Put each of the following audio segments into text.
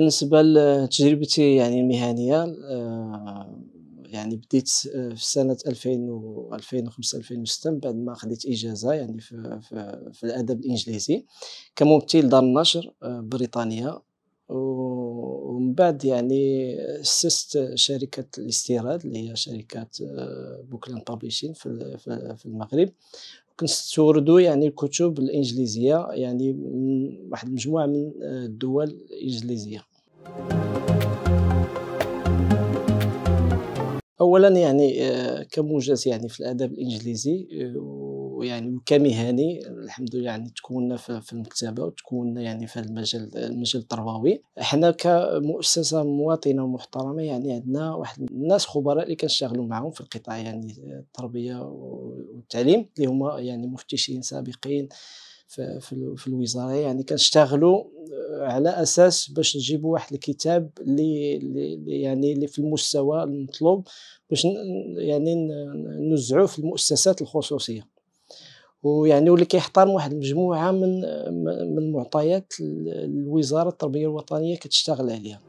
بالنسبه لتجربتي يعني المهنيه آه، يعني بديت آه، في سنه 2000 2005 2006 بعد ما خديت اجازه يعني في, في, في الادب الانجليزي كممثل دار النشر آه، بريطانيا ومن بعد يعني اسست شركه الاستيراد اللي هي شركه بوكلان بابليشين في المغرب كنستوردو يعني الكتب الانجليزيه يعني من واحد المجموعه من الدول الانجليزيه اولا يعني آه، كموجز يعني في الادب الانجليزي آه، ويعني كمهني الحمد لله يعني تكون في المكتبه وتكون يعني في المجال المجال التربوي حنا كمؤسسه مواطنه ومحترمه يعني عندنا واحد الناس خبراء اللي كنشتغلوا معاهم في القطاع يعني التربيه والتعليم اللي هما يعني مفتشين سابقين في في الوزاره يعني كنشتغلوا على اساس باش نجيبوا واحد الكتاب اللي يعني اللي في المستوى المطلوب باش يعني نوزعوه في المؤسسات الخصوصيه ويعني واللي كيحترم واحد المجموعه من من المعطيات الوزاره التربيه الوطنيه كتشتغل عليها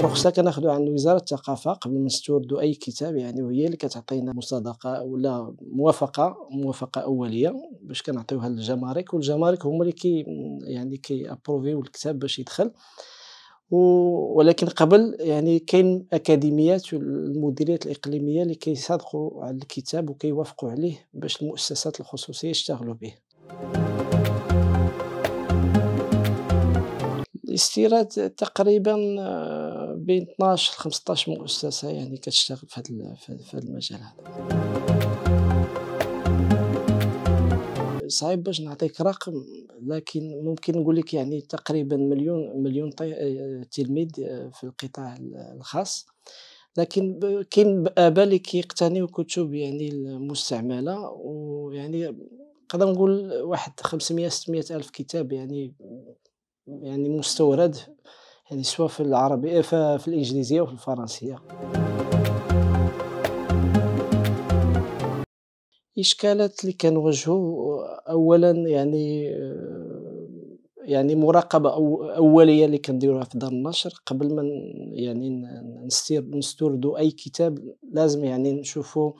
الرخصه كناخذوا عند وزاره الثقافه قبل ما نستوردوا اي كتاب يعني وهي اللي كتعطينا مصادقه ولا موافقه موافقه اوليه باش كنعطيوها للجمارك والجمارك هما اللي كي يعني كيابروفيو الكتاب باش يدخل ولكن قبل يعني كاين اكاديميات والمديريات الاقليميه اللي كيصادقوا على الكتاب وكيوافقوا عليه باش المؤسسات الخصوصيه يشتغلوا به الاستيراد تقريبا آه، بين 12 ل 15 مؤسسه يعني كتشتغل في هذا المجال هذا صعيب باش نعطيك رقم لكن ممكن نقول لك يعني تقريبا مليون مليون آه، تلميذ آه، في القطاع الخاص لكن كاين اباء اللي كيقتنيو كتب يعني المستعمله ويعني نقدر نقول واحد 500 600 الف كتاب يعني يعني مستورد يعني سواء في العربيه في الانجليزيه وفي الفرنسيه الاشكالات اللي كنواجهو اولا يعني يعني مراقبه اوليه اللي كنديروها في دار النشر قبل ما يعني نستير نستوردو اي كتاب لازم يعني نشوفو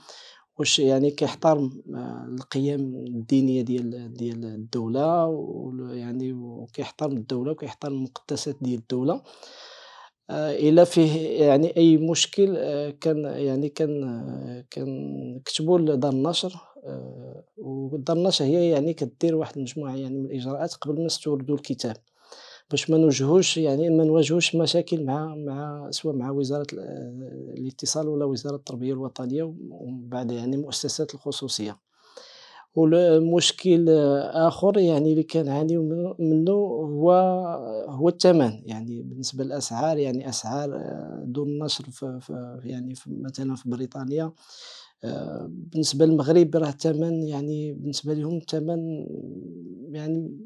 واش يعني كيحترم آه، القيم الدينيه ديال ديال الدوله ويعني وكيحترم الدوله وكيحترم المقدسات ديال الدوله آه، الا فيه يعني اي مشكل آه، كان يعني كان آه، كنكتبوا لدار النشر ودار النشر هي يعني كدير واحد المجموعه يعني من الاجراءات قبل ما نستوردوا الكتاب باش ما نواجهوش يعني ما نواجهوش مشاكل مع مع سواء مع وزاره الاتصال ولا وزاره التربيه الوطنيه ومن بعد يعني مؤسسات الخصوصيه والمشكل اخر يعني اللي كنعانيو منه هو هو الثمن يعني بالنسبه للاسعار يعني اسعار دون آه، النشر في, في يعني في مثلا في بريطانيا آه، بالنسبه للمغرب راه الثمن يعني بالنسبه لهم الثمن يعني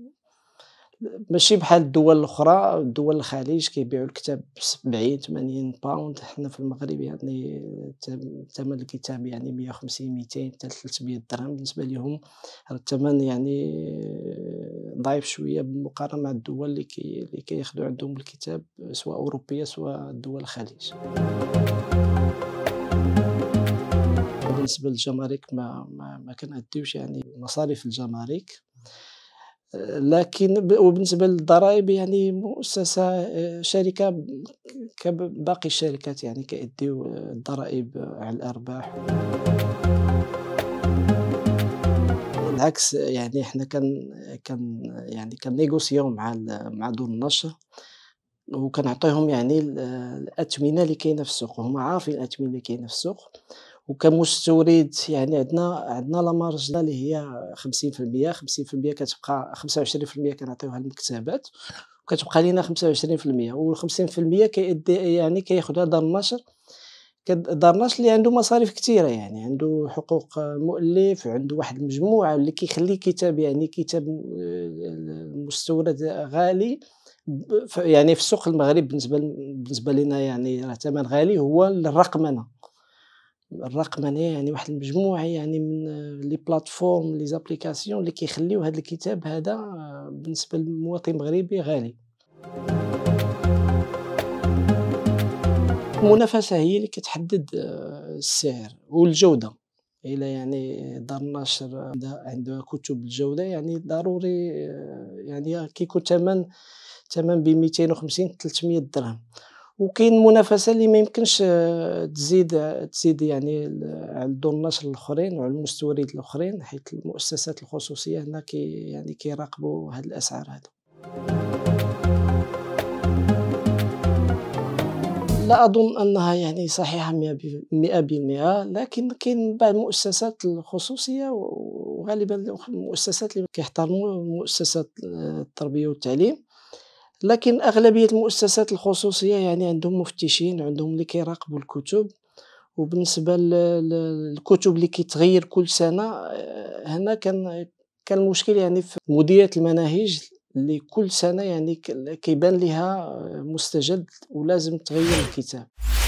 ماشي بحال الدول الاخرى دول الخليج كيبيعوا الكتاب ب 70 80 باوند حنا في المغرب يعني ثمن الكتاب يعني 150 200 حتى 300 درهم بالنسبه لهم الثمن يعني ضعيف شويه بالمقارنه مع الدول اللي كي اللي كياخذوا عندهم الكتاب سواء اوروبيه سواء دول الخليج بالنسبه للجمارك ما ما, ما كنعديوش يعني مصاريف الجمارك لكن وبالنسبه للضرائب يعني مؤسسه آه، شركه كباقي الشركات يعني كيديو آه، الضرائب على الارباح بالعكس يعني حنا كان كان يعني نيغوسيو مع مع دور النشر وكنعطيهم يعني الاثمنه اللي كاينه في السوق هما عارفين الاثمنه اللي كاينه في السوق وكمستورد يعني عندنا عندنا لا مارج اللي هي 50% 50% كتبقى 25% كنعطيوها للمكتبات وكتبقى لينا 25% وال 50% كيدي يعني كياخذها دار النشر دار النشر اللي عنده مصاريف كثيره يعني عنده حقوق مؤلف عنده واحد المجموعه اللي كيخلي كتاب يعني كتاب مستورد غالي يعني في السوق المغرب بالنسبه بالنسبه لنا يعني راه ثمن غالي هو الرقمنه الرقمنه يعني واحد المجموعه يعني من لي بلاتفورم لي زابليكاسيون اللي كيخليو هذا الكتاب هذا آه، بالنسبه للمواطن المغربي غالي المنافسه هي اللي كتحدد آه، السعر والجوده الا يعني دار النشر عندها كتب الجوده يعني ضروري آه، يعني كيكون ثمن ثمن ب 250 300 درهم وكاين منافسه اللي ما يمكنش آه، تزيد تزيد يعني على الدور النشر الاخرين وعلى المستوردين الاخرين حيت المؤسسات الخصوصيه هنا كي يعني كيراقبوا هاد الاسعار هادو لا اظن انها يعني صحيحه 100% لكن كاين بعض المؤسسات الخصوصيه وغالبا المؤسسات اللي كيحترموا المؤسسات آه، التربيه والتعليم لكن اغلبيه المؤسسات الخصوصيه يعني عندهم مفتشين عندهم اللي كيراقبوا الكتب وبالنسبه للكتب اللي كيتغير كل سنه آه، هنا كان كان المشكل يعني في مديريه المناهج اللي كل سنه يعني كيبان لها مستجد ولازم تغير الكتاب